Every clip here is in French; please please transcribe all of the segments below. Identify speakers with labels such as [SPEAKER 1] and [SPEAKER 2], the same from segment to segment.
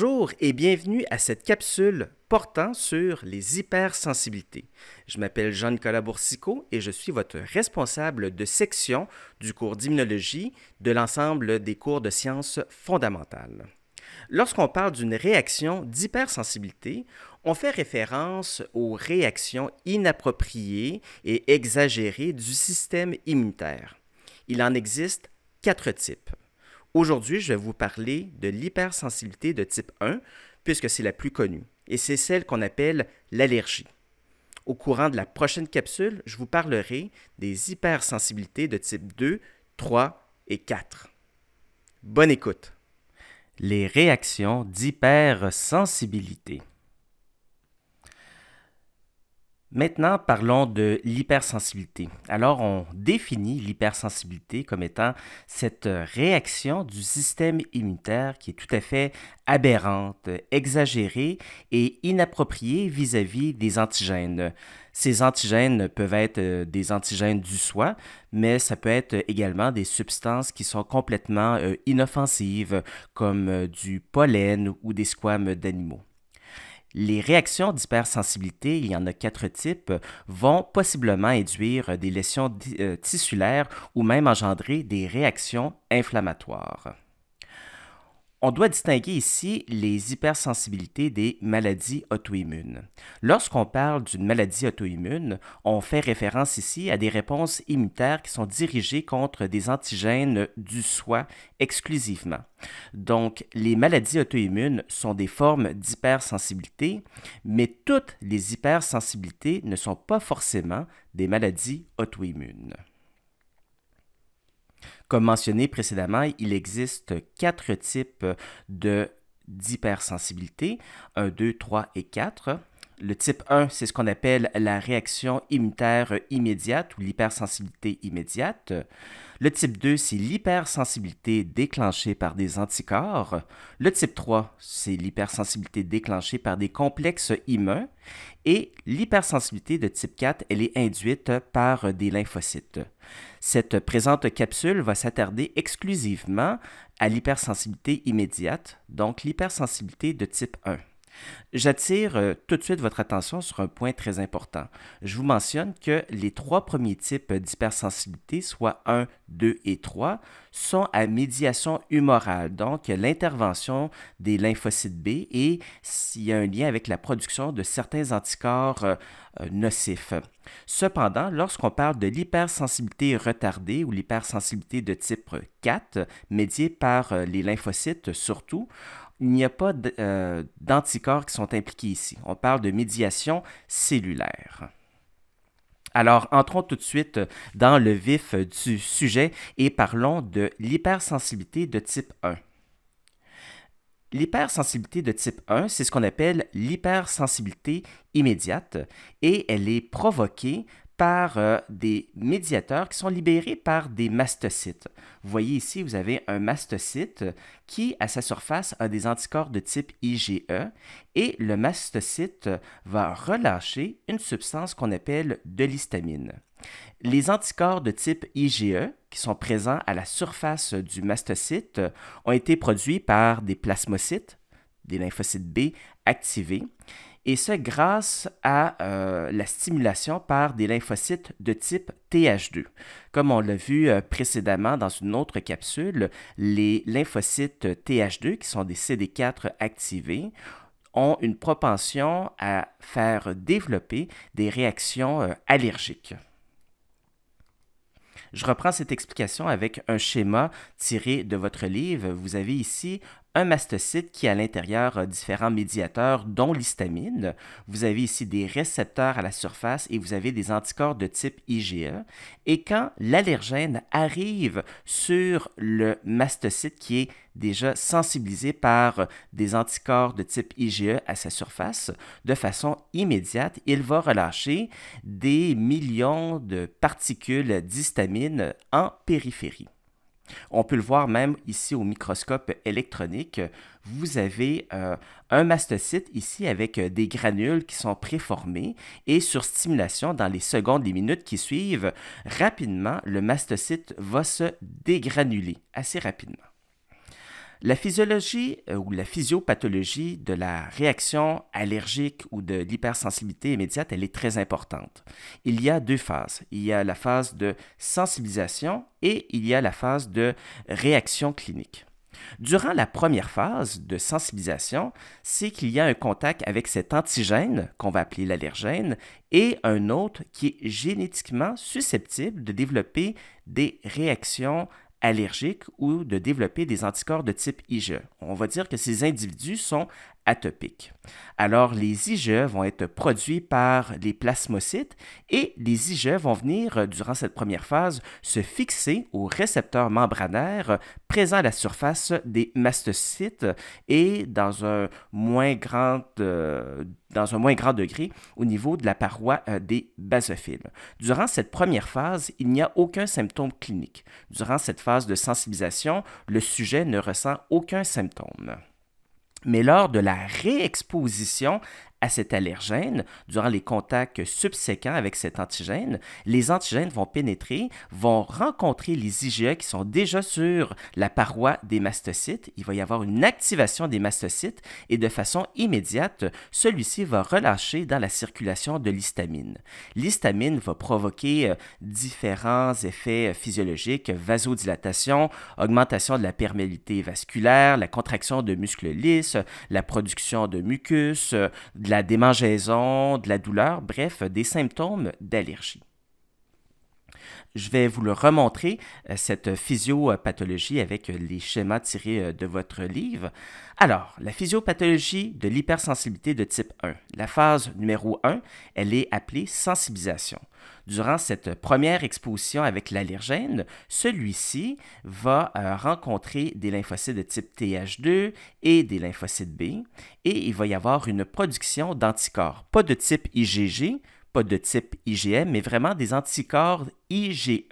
[SPEAKER 1] Bonjour et bienvenue à cette capsule portant sur les hypersensibilités. Je m'appelle Jean-Nicolas Boursicot et je suis votre responsable de section du cours d'immunologie de l'ensemble des cours de sciences fondamentales. Lorsqu'on parle d'une réaction d'hypersensibilité, on fait référence aux réactions inappropriées et exagérées du système immunitaire. Il en existe quatre types. Aujourd'hui, je vais vous parler de l'hypersensibilité de type 1, puisque c'est la plus connue, et c'est celle qu'on appelle l'allergie. Au courant de la prochaine capsule, je vous parlerai des hypersensibilités de type 2, 3 et 4. Bonne écoute! Les réactions d'hypersensibilité. Maintenant, parlons de l'hypersensibilité. Alors, on définit l'hypersensibilité comme étant cette réaction du système immunitaire qui est tout à fait aberrante, exagérée et inappropriée vis-à-vis des antigènes. Ces antigènes peuvent être euh, des antigènes du soi, mais ça peut être également des substances qui sont complètement euh, inoffensives, comme euh, du pollen ou des squames d'animaux. Les réactions d'hypersensibilité, il y en a quatre types, vont possiblement induire des lésions euh, tissulaires ou même engendrer des réactions inflammatoires. On doit distinguer ici les hypersensibilités des maladies auto-immunes. Lorsqu'on parle d'une maladie auto-immune, on fait référence ici à des réponses immunitaires qui sont dirigées contre des antigènes du soi exclusivement. Donc, les maladies auto-immunes sont des formes d'hypersensibilité, mais toutes les hypersensibilités ne sont pas forcément des maladies auto-immunes. Comme mentionné précédemment, il existe quatre types de d'hypersensibilité, 1, 2, 3 et 4. Le type 1, c'est ce qu'on appelle la réaction immunitaire immédiate ou l'hypersensibilité immédiate. Le type 2, c'est l'hypersensibilité déclenchée par des anticorps. Le type 3, c'est l'hypersensibilité déclenchée par des complexes immuns. Et l'hypersensibilité de type 4, elle est induite par des lymphocytes. Cette présente capsule va s'attarder exclusivement à l'hypersensibilité immédiate, donc l'hypersensibilité de type 1. J'attire euh, tout de suite votre attention sur un point très important. Je vous mentionne que les trois premiers types d'hypersensibilité, soit 1, 2 et 3, sont à médiation humorale, donc l'intervention des lymphocytes B et s'il y a un lien avec la production de certains anticorps euh, euh, nocifs. Cependant, lorsqu'on parle de l'hypersensibilité retardée ou l'hypersensibilité de type 4, médiée par les lymphocytes surtout, il n'y a pas euh, d'anticorps qui sont impliqués ici. On parle de médiation cellulaire. Alors, entrons tout de suite dans le vif du sujet et parlons de l'hypersensibilité de type 1. L'hypersensibilité de type 1, c'est ce qu'on appelle l'hypersensibilité immédiate et elle est provoquée par euh, des médiateurs qui sont libérés par des mastocytes. Vous voyez ici, vous avez un mastocyte qui, à sa surface, a des anticorps de type IgE et le mastocyte va relâcher une substance qu'on appelle de l'histamine. Les anticorps de type IgE qui sont présents à la surface du mastocyte ont été produits par des plasmocytes, des lymphocytes B activés et ce grâce à euh, la stimulation par des lymphocytes de type TH2. Comme on l'a vu euh, précédemment dans une autre capsule, les lymphocytes TH2, qui sont des CD4 activés, ont une propension à faire développer des réactions euh, allergiques. Je reprends cette explication avec un schéma tiré de votre livre. Vous avez ici un mastocyte qui à l'intérieur a différents médiateurs dont l'histamine. Vous avez ici des récepteurs à la surface et vous avez des anticorps de type IgE. Et quand l'allergène arrive sur le mastocyte qui est déjà sensibilisé par des anticorps de type IgE à sa surface, de façon immédiate, il va relâcher des millions de particules d'histamine en périphérie. On peut le voir même ici au microscope électronique. Vous avez euh, un mastocyte ici avec euh, des granules qui sont préformés et sur stimulation dans les secondes, les minutes qui suivent, rapidement, le mastocyte va se dégranuler assez rapidement. La physiologie euh, ou la physiopathologie de la réaction allergique ou de l'hypersensibilité immédiate, elle est très importante. Il y a deux phases. Il y a la phase de sensibilisation et il y a la phase de réaction clinique. Durant la première phase de sensibilisation, c'est qu'il y a un contact avec cet antigène qu'on va appeler l'allergène et un autre qui est génétiquement susceptible de développer des réactions allergiques ou de développer des anticorps de type IgE. On va dire que ces individus sont atopique. Alors, les IgE vont être produits par les plasmocytes et les IgE vont venir, euh, durant cette première phase, se fixer aux récepteurs membranaires euh, présents à la surface des mastocytes et dans un moins grand, euh, degré au niveau de la paroi des basophiles. Durant cette première phase, il n'y a aucun symptôme clinique. Durant cette phase de sensibilisation, le sujet ne ressent aucun symptôme mais lors de la réexposition à cet allergène, durant les contacts subséquents avec cet antigène, les antigènes vont pénétrer, vont rencontrer les IgE qui sont déjà sur la paroi des mastocytes. Il va y avoir une activation des mastocytes et de façon immédiate, celui-ci va relâcher dans la circulation de l'histamine. L'histamine va provoquer euh, différents effets euh, physiologiques, vasodilatation, augmentation de la perméabilité vasculaire, la contraction de muscles lisses, la production de mucus, euh, de la démangeaison, de la douleur, bref, des symptômes d'allergie. Je vais vous le remontrer, euh, cette physiopathologie avec les schémas tirés euh, de votre livre. Alors, la physiopathologie de l'hypersensibilité de type 1. La phase numéro 1, elle est appelée sensibilisation. Durant cette première exposition avec l'allergène, celui-ci va euh, rencontrer des lymphocytes de type TH2 et des lymphocytes B, et il va y avoir une production d'anticorps, pas de type IgG, de type IgM, e, mais vraiment des anticorps IgE.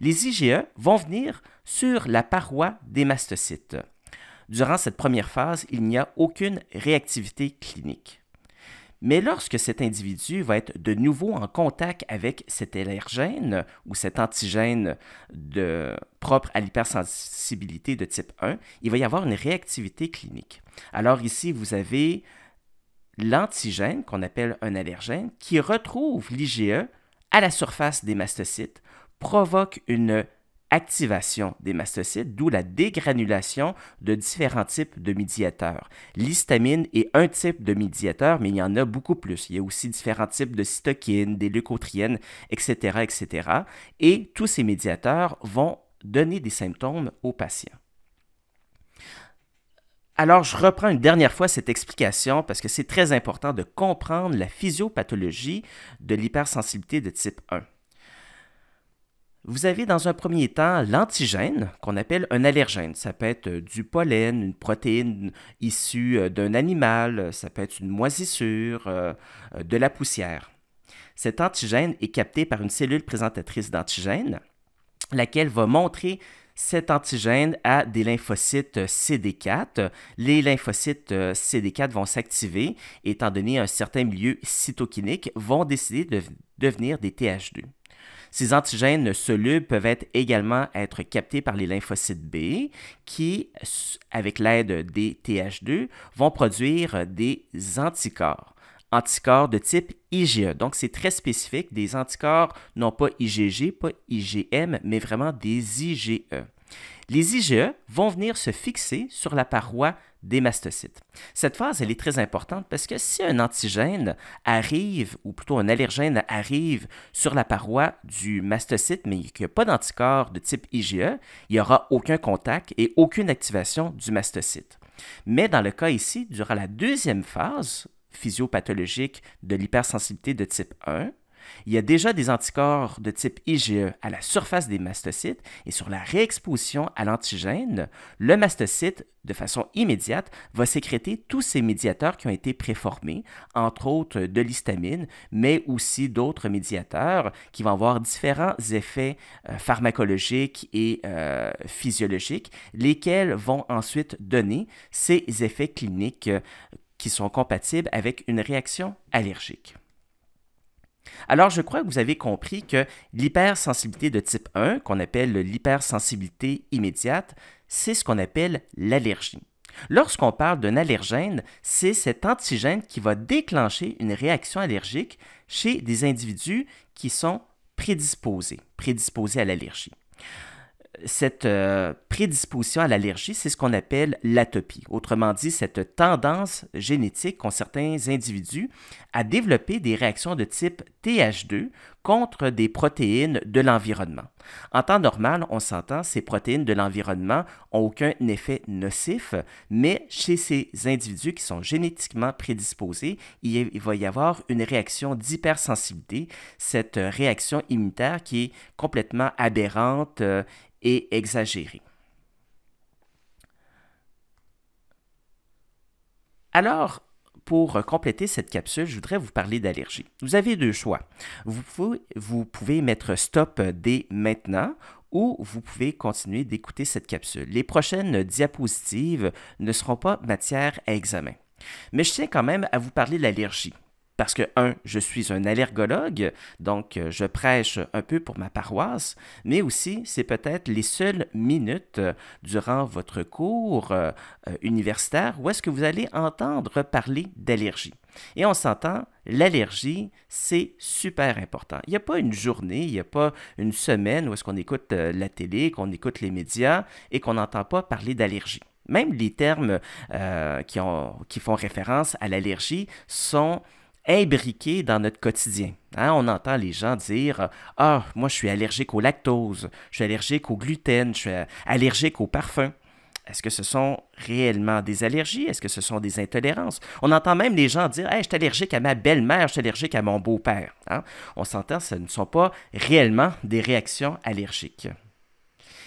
[SPEAKER 1] Les IgE vont venir sur la paroi des mastocytes. Durant cette première phase, il n'y a aucune réactivité clinique. Mais lorsque cet individu va être de nouveau en contact avec cet allergène ou cet antigène de, propre à l'hypersensibilité de type 1, il va y avoir une réactivité clinique. Alors ici, vous avez l'antigène, qu'on appelle un allergène, qui retrouve l'IgE à la surface des mastocytes, provoque une activation des mastocytes, d'où la dégranulation de différents types de médiateurs. L'histamine est un type de médiateur, mais il y en a beaucoup plus. Il y a aussi différents types de cytokines, des leucotriènes, etc., etc. Et tous ces médiateurs vont donner des symptômes aux patients. Alors, je reprends une dernière fois cette explication parce que c'est très important de comprendre la physiopathologie de l'hypersensibilité de type 1. Vous avez dans un premier temps l'antigène qu'on appelle un allergène. Ça peut être euh, du pollen, une protéine issue euh, d'un animal, euh, ça peut être une moisissure, de la poussière. Cet antigène est capté par une cellule présentatrice d'antigène, laquelle va montrer cet antigène a des lymphocytes CD4. Les lymphocytes euh, CD4 vont s'activer, étant donné un certain milieu cytokinique, vont décider de devenir des TH2. Ces antigènes solubles peuvent être également être captés par les lymphocytes B qui, avec l'aide des TH2, vont produire des anticorps anticorps de type IgE. Donc, c'est très spécifique, des anticorps non pas IgG, pas IgM, mais vraiment des IgE. Les IgE vont venir se fixer sur la paroi des mastocytes. Cette phase, elle est très importante parce que si un antigène arrive, ou plutôt un allergène arrive sur la paroi du mastocyte, mais qu'il n'y a pas d'anticorps de type IgE, il n'y aura aucun contact et aucune activation du mastocyte. Mais dans le cas ici, durant la deuxième phase physiopathologique de l'hypersensibilité de type 1, il y a déjà des anticorps de type IgE à la surface des mastocytes et sur la réexposition à l'antigène, le mastocyte, de façon immédiate, va sécréter tous ces médiateurs qui ont été préformés, entre autres de l'histamine, mais aussi d'autres médiateurs qui vont avoir différents effets euh, pharmacologiques et euh, physiologiques, lesquels vont ensuite donner ces effets cliniques qui sont compatibles avec une réaction allergique. Alors, je crois que vous avez compris que l'hypersensibilité de type 1, qu'on appelle l'hypersensibilité immédiate, c'est ce qu'on appelle l'allergie. Lorsqu'on parle d'un allergène, c'est cet antigène qui va déclencher une réaction allergique chez des individus qui sont prédisposés, prédisposés à l'allergie cette euh, prédisposition à l'allergie, c'est ce qu'on appelle l'atopie. Autrement dit, cette tendance génétique qu'ont certains individus à développer des réactions de type TH2 contre des protéines de l'environnement. En temps normal, on s'entend, ces protéines de l'environnement n'ont aucun effet nocif, mais chez ces individus qui sont génétiquement prédisposés, il va y avoir une réaction d'hypersensibilité, cette euh, réaction immunitaire qui est complètement aberrante euh, et exagérée. Alors, pour euh, compléter cette capsule, je voudrais vous parler d'allergie. Vous avez deux choix. Vous pouvez, vous pouvez mettre stop euh, dès maintenant ou vous pouvez continuer d'écouter cette capsule. Les prochaines diapositives ne seront pas matière à examen. Mais je tiens quand même à vous parler de l'allergie parce que, un, je suis un allergologue, donc euh, je prêche un peu pour ma paroisse, mais aussi c'est peut-être les seules minutes euh, durant votre cours euh, universitaire où est-ce que vous allez entendre parler d'allergie. Et on s'entend, l'allergie, c'est super important. Il n'y a pas une journée, il n'y a pas une semaine où est-ce qu'on écoute la télé, qu'on écoute les médias et qu'on n'entend pas parler d'allergie. Même les termes qui, qui font référence à l'allergie sont imbriqués dans notre quotidien. Hein, on entend les gens dire Ah, moi je suis allergique au lactose, je suis allergique au gluten, je suis allergique au parfum. Est-ce que ce sont réellement des allergies? Est-ce que ce sont des intolérances? On entend même les gens dire Ah, Je suis allergique à ma belle-mère, je suis allergique à mon beau-père. Hein, on s'entend, ce ne sont pas réellement des réactions allergiques.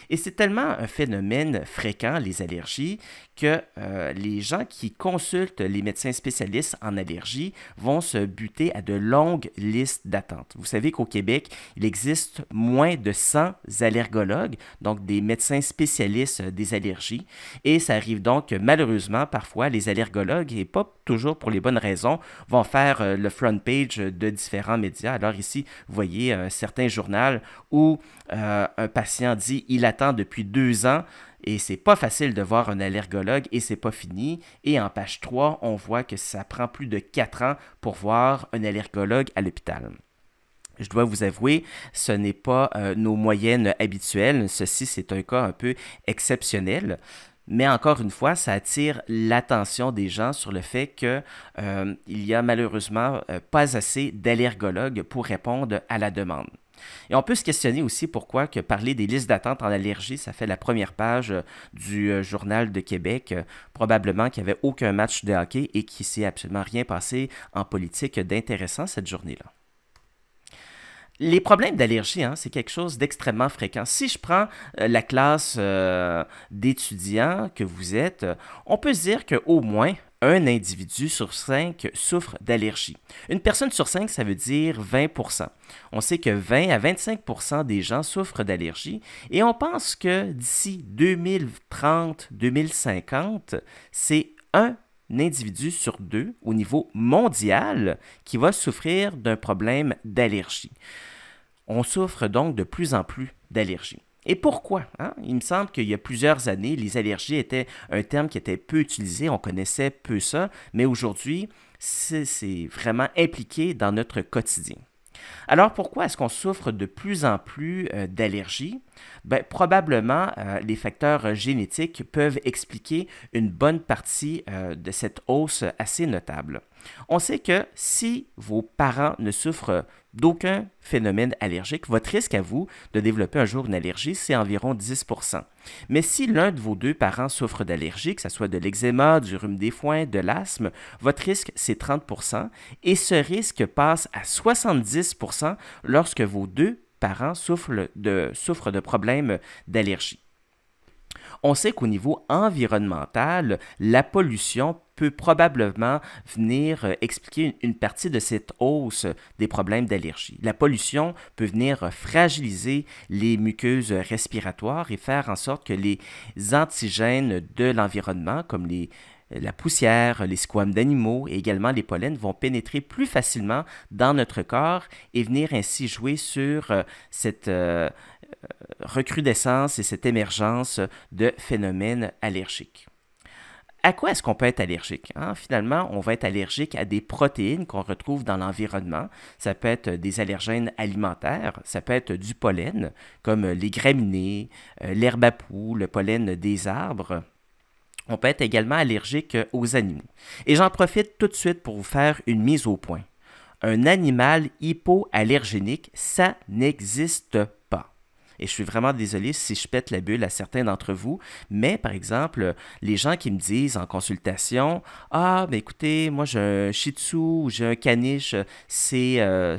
[SPEAKER 1] Et c'est tellement un phénomène fréquent, les allergies, que euh, les gens qui consultent les médecins spécialistes en allergies vont se buter à de longues listes d'attente. Vous savez qu'au Québec, il existe moins de 100 allergologues, donc des médecins spécialistes euh, des allergies. Et ça arrive donc que malheureusement, parfois, les allergologues, et pas toujours pour les bonnes raisons, vont faire euh, le front page de différents médias. Alors ici, vous voyez un certains journaux où euh, un patient dit il attend depuis deux ans et c'est pas facile de voir un allergologue et c'est pas fini. Et en page 3, on voit que ça prend plus de quatre ans pour voir un allergologue à l'hôpital. Je dois vous avouer, ce n'est pas euh, nos moyennes habituelles. Ceci, c'est un cas un peu exceptionnel. Mais encore une fois, ça attire l'attention des gens sur le fait qu'il euh, il n'y a malheureusement pas assez d'allergologues pour répondre à la demande. Et on peut se questionner aussi pourquoi que parler des listes d'attente en allergie, ça fait la première page euh, du euh, journal de Québec, euh, probablement qu'il n'y avait aucun match de hockey et qu'il s'est absolument rien passé en politique d'intéressant cette journée-là. Les problèmes d'allergie, hein, c'est quelque chose d'extrêmement fréquent. Si je prends la classe d'étudiants que vous êtes, on peut se dire qu'au moins, un individu sur cinq souffre d'allergie. Une personne sur cinq, ça veut dire 20 On sait que 20 à 25 des gens souffrent d'allergie et on pense que d'ici 2030-2050, c'est un individu sur deux au niveau mondial qui va souffrir d'un problème d'allergie. On souffre donc de plus en plus d'allergies. Et pourquoi? Hein? Il me semble qu'il y a plusieurs années, les allergies étaient un terme qui était peu utilisé, on connaissait peu ça, mais aujourd'hui, c'est vraiment impliqué dans notre quotidien. Alors pourquoi est-ce qu'on souffre de plus en plus euh, d'allergies? Ben, probablement, euh, les facteurs génétiques peuvent expliquer une bonne partie euh, de cette hausse assez notable. On sait que si vos parents ne souffrent d'aucun phénomène allergique, votre risque à vous de développer un jour une allergie, c'est environ 10 Mais si l'un de vos deux parents souffre d'allergie, que ce soit de l'eczéma, du rhume des foins, de l'asthme, votre risque, c'est 30 et ce risque passe à 70 lorsque vos deux parents souffrent de, souffrent de problèmes d'allergie. On sait qu'au niveau environnemental, la pollution peut probablement venir euh, expliquer une partie de cette hausse des problèmes d'allergie. La pollution peut venir fragiliser les muqueuses respiratoires et faire en sorte que les antigènes de l'environnement, comme euh, la poussière, les squames d'animaux et également les pollens vont pénétrer plus facilement dans notre corps et venir ainsi jouer sur euh, cette recrudescence et cette émergence de phénomènes allergiques à quoi est-ce qu'on peut être allergique? Hein? Finalement, on va être allergique à des protéines qu'on retrouve dans l'environnement. Ça peut être des allergènes alimentaires, ça peut être du pollen, comme les graminées, euh, l'herbe à poux, le pollen des arbres. On peut être également allergique aux animaux. Et j'en profite tout de suite pour vous faire une mise au point. Un animal hypoallergénique, ça n'existe pas et je suis vraiment désolé si je pète la bulle à certains d'entre vous, mais par exemple, les gens qui me disent en consultation Ah, ben écoutez, moi j'ai un shih tzu ou j'ai un caniche, c'est euh,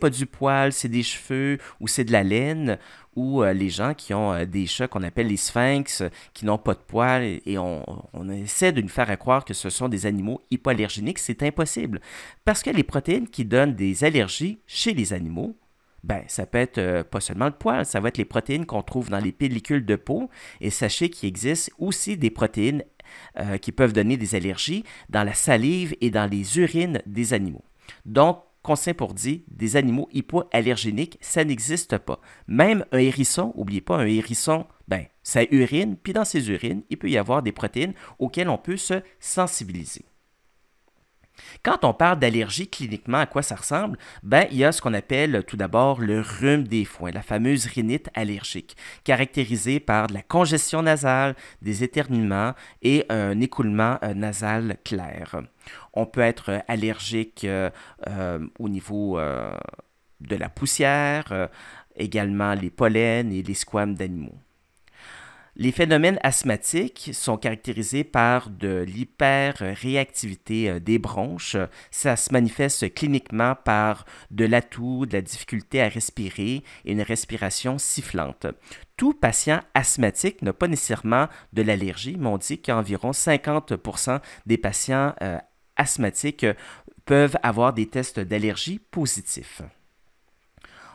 [SPEAKER 1] pas du poil, c'est des cheveux ou c'est de la laine, ou euh, les gens qui ont euh, des chats qu'on appelle les sphinx, qui n'ont pas de poils, et, on, essaie de nous faire croire que ce sont des animaux hypoallergéniques, c'est impossible. Parce que les protéines qui donnent des allergies chez les animaux, ben, ça peut être euh, pas seulement le poil, ça va être les protéines qu'on trouve dans les pellicules de peau. Et sachez qu'il existe aussi des protéines euh, qui peuvent donner des allergies dans la salive et dans les urines des animaux. Donc, conseil pour dire, des animaux hypoallergéniques, ça n'existe pas. Même un hérisson, n'oubliez pas, un hérisson, ben, ça urine, puis dans ses urines, il peut y avoir des protéines auxquelles on peut se sensibiliser. Quand on parle d'allergie cliniquement, à quoi ça ressemble? Ben, il y a ce qu'on appelle tout d'abord le rhume des foins, la fameuse rhinite allergique, caractérisée par de la congestion nasale, des éternuements et un écoulement euh, nasal clair. On peut être euh, allergique euh, au niveau de la poussière, également les pollens et les squames d'animaux. Les phénomènes asthmatiques sont caractérisés par de l'hyperréactivité euh, des bronches. Ça se manifeste cliniquement par de l'atout, de la difficulté à respirer et une respiration sifflante. Tout patient asthmatique n'a pas nécessairement de l'allergie, mais on dit qu'environ 50% des patients euh, asthmatiques euh, peuvent avoir des tests d'allergie positifs.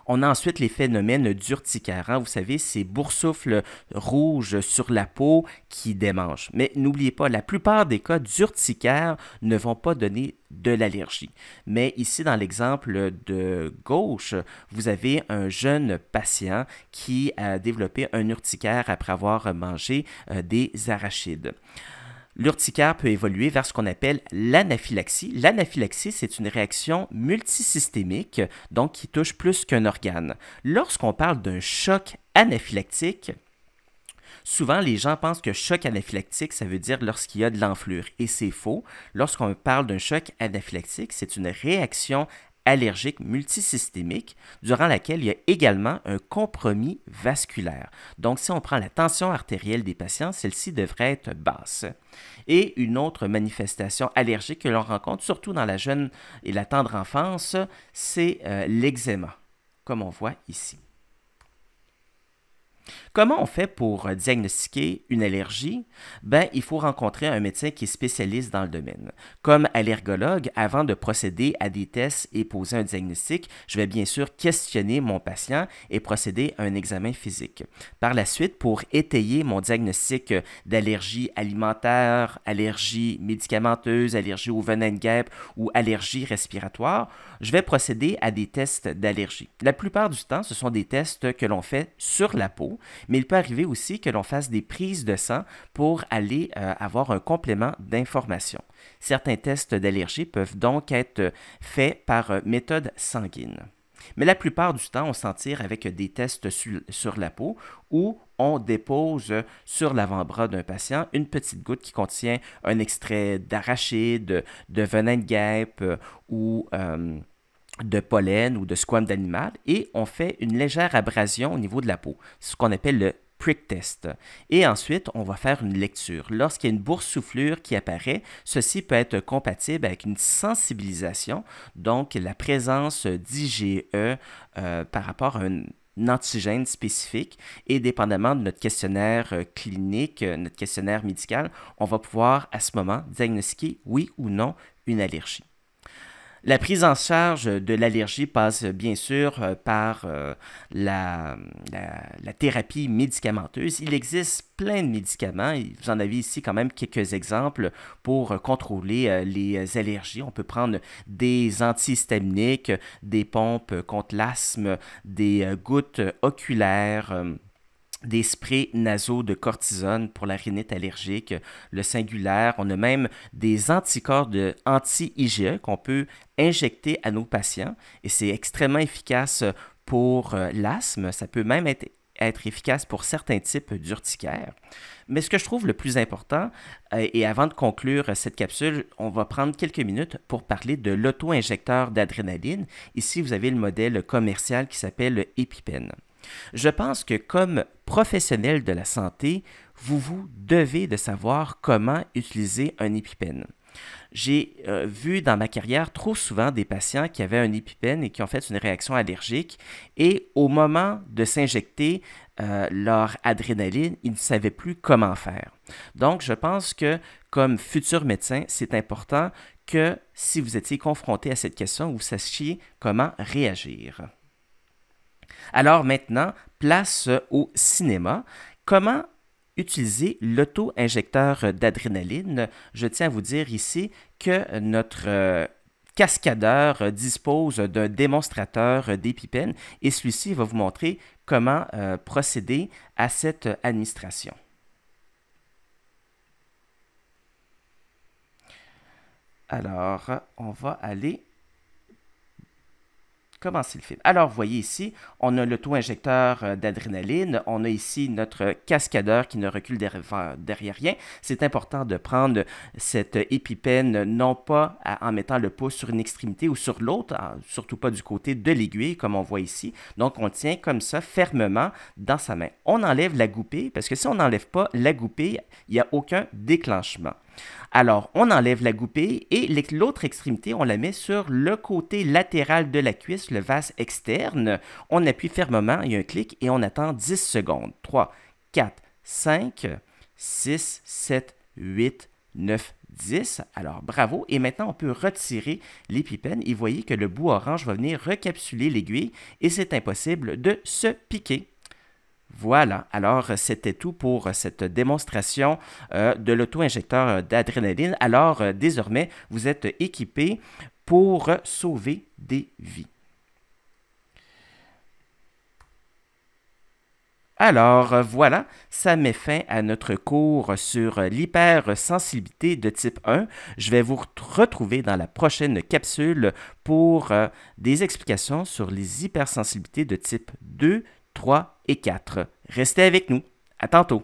[SPEAKER 1] On a ensuite les phénomènes d'urticaire. Hein. Vous savez, ces boursoufles rouges sur la peau qui démangent. Mais n'oubliez pas, la plupart des cas d'urticaire ne vont pas donner de l'allergie. Mais ici, dans l'exemple de gauche, vous avez un jeune patient qui a développé un urticaire après avoir mangé euh, des arachides. L'urticaire peut évoluer vers ce qu'on appelle l'anaphylaxie. L'anaphylaxie, c'est une réaction multisystémique, donc qui touche plus qu'un organe. Lorsqu'on parle d'un choc anaphylactique, Souvent, les gens pensent que choc anaphylactique, ça veut dire lorsqu'il y a de l'enflure, et c'est faux. Lorsqu'on parle d'un choc anaphylactique, c'est une réaction allergique multisystémique, durant laquelle il y a également un compromis vasculaire. Donc, si on prend la tension artérielle des patients, celle-ci devrait être basse. Et une autre manifestation allergique que l'on rencontre, surtout dans la jeune et la tendre enfance, c'est euh, l'eczéma, comme on voit ici. Comment on fait pour euh, diagnostiquer une allergie? Ben, il faut rencontrer un médecin qui est spécialiste dans le domaine. Comme allergologue, avant de procéder à des tests et poser un diagnostic, je vais bien sûr questionner mon patient et procéder à un examen physique. Par la suite, pour étayer mon diagnostic euh, d'allergie alimentaire, allergie médicamenteuse, allergie au venin de guêpe ou allergie respiratoire, je vais procéder à des tests d'allergie. La plupart du temps, ce sont des tests que l'on fait sur la peau mais il peut arriver aussi que l'on fasse des prises de sang pour aller euh, avoir un complément d'information. Certains tests d'allergie peuvent donc être faits par euh, méthode sanguine. Mais la plupart du temps, on s'en tire avec des tests sur la peau où on dépose sur l'avant-bras d'un patient une petite goutte qui contient un extrait d'arachide, de venin de guêpe ou... Euh, de pollen ou de squame d'animal et on fait une légère abrasion au niveau de la peau, ce qu'on appelle le prick test. Et ensuite, on va faire une lecture. Lorsqu'il y a une soufflure qui apparaît, ceci peut être compatible avec une sensibilisation, donc la présence d'IgE euh, par rapport à un antigène spécifique et dépendamment de notre questionnaire euh, clinique, euh, notre questionnaire médical, on va pouvoir à ce moment diagnostiquer oui ou non une allergie. La prise en charge de l'allergie passe euh, bien sûr euh, par euh, la, thérapie médicamenteuse. Il existe plein de médicaments. Vous en avez ici quand même quelques exemples pour contrôler les allergies. On peut prendre des antihistaminiques, des pompes contre l'asthme, des gouttes oculaires des sprays nasaux de cortisone pour la rhinite allergique, le singulaire. On a même des anticorps de anti-IgE qu'on peut injecter à nos patients et c'est extrêmement efficace pour euh, l'asthme. Ça peut même être, être efficace pour certains types d'urticaire. Mais ce que je trouve le plus important, euh, et avant de conclure cette capsule, on va prendre quelques minutes pour parler de l'auto-injecteur d'adrénaline. Ici, vous avez le modèle commercial qui s'appelle EpiPen. Je pense que comme professionnel de la santé, vous vous devez de savoir comment utiliser un épipène. J'ai euh, vu dans ma carrière trop souvent des patients qui avaient un épipène et qui ont fait une réaction allergique et au moment de s'injecter euh, leur adrénaline, ils ne savaient plus comment faire. Donc, je pense que comme futur médecin, c'est important que si vous étiez confronté à cette question, vous sachiez comment réagir. Alors maintenant, place au cinéma. Comment utiliser l'auto-injecteur d'adrénaline? Je tiens à vous dire ici que notre euh, cascadeur dispose d'un démonstrateur d'épipène et celui-ci va vous montrer comment euh, procéder à cette administration. Alors, on va aller le film. Alors, vous voyez ici, on a l'auto-injecteur euh, d'adrénaline, on a ici notre cascadeur qui ne recule derrière, rien. C'est important de prendre cette épipène, non pas en mettant le pouce sur une extrémité ou sur l'autre, surtout pas du côté de l'aiguille, comme on voit ici. Donc, on tient comme ça, fermement, dans sa main. On enlève la goupée parce que si on n'enlève pas la goupée, il n'y a aucun déclenchement. Alors, on enlève la goupille et l'autre extrémité, on la met sur le côté latéral de la cuisse, le vase externe. On appuie fermement, il y a un clic et on attend 10 secondes. 3, 4, 5, 6, 7, 8, 9, 10. Alors bravo. Et maintenant, on peut retirer l'épipène et voyez que le bout orange va venir recapsuler l'aiguille et c'est impossible de se piquer. Voilà, alors c'était tout pour cette démonstration euh, de l'auto-injecteur d'adrénaline. Alors euh, désormais, vous êtes équipé pour sauver des vies. Alors voilà, ça met fin à notre cours sur l'hypersensibilité de type 1. Je vais vous retrouver dans la prochaine capsule pour euh, des explications sur les hypersensibilités de type 2, 3 et 4. Restez avec nous. À tantôt.